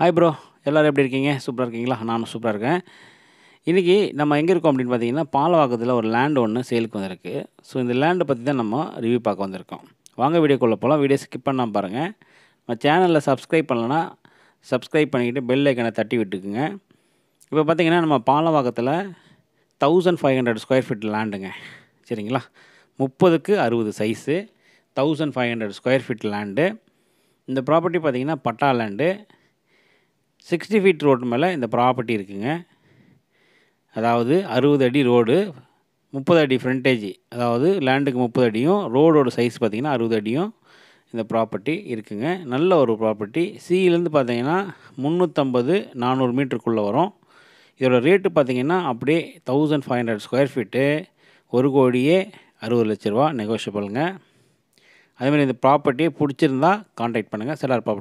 hi bro எல்லோரும் எப்படி இருக்கீங்க சூப்பராக இருக்கீங்களா நானும் சூப்பராக இருக்கேன் இன்றைக்கி நம்ம எங்கே இருக்கோம் அப்படின்னு பார்த்தீங்கன்னா பாலவாக்கத்தில் ஒரு லேண்டு ஒன்று சேலுக்கு வந்திருக்கு ஸோ இந்த லேண்டை பற்றி தான் நம்ம ரிவ்யூ பார்க்க வந்திருக்கோம் வாங்க வீடியோக்குள்ளே போகலாம் வீடியோ ஸ்கிப் பண்ணால் பாருங்கள் நம்ம சேனலில் சப்ஸ்கிரைப் பண்ணலன்னா சப்ஸ்கிரைப் பண்ணிக்கிட்டு பெல் ஐக்கனை தட்டி விட்டுக்குங்க இப்போ பார்த்தீங்கன்னா நம்ம பாலவாக்கத்தில் thousand five hundred square feet லேண்டுங்க சரிங்களா முப்பதுக்கு அறுபது size thousand five hundred square feet land இந்த ப்ராப்பர்ட்டி பார்த்திங்கன்னா patta land sixty feet road மேலே இந்த ப்ராப்பர்ட்டி இருக்குங்க அதாவது அறுபது அடி ரோடு முப்பது அடி ஃப்ரண்டேஜ் அதாவது லேண்டுக்கு முப்பது அடியும் ரோடோட சைஸ் பார்த்திங்கன்னா அறுபது அடியும் இந்த ப்ராப்பர்ட்டி இருக்குங்க நல்ல ஒரு ப்ராப்பர்ட்டி சியிலேருந்து பார்த்தீங்கன்னா முந்நூற்றம்பது நானூறு மீட்டருக்குள்ளே வரும் இதோட ரேட்டு பார்த்திங்கன்னா அப்படியே thousand five hundred square feet ஒரு கோடியே அறுபது லட்ச ரூபா நெகோஷியபிளுங்க அதேமாதிரி இந்த ப்ராப்பர்ட்டியை பிடிச்சிருந்தா காண்டாக்ட் பண்ணுங்கள் சிலர் ப்ராப்பர்ட்டி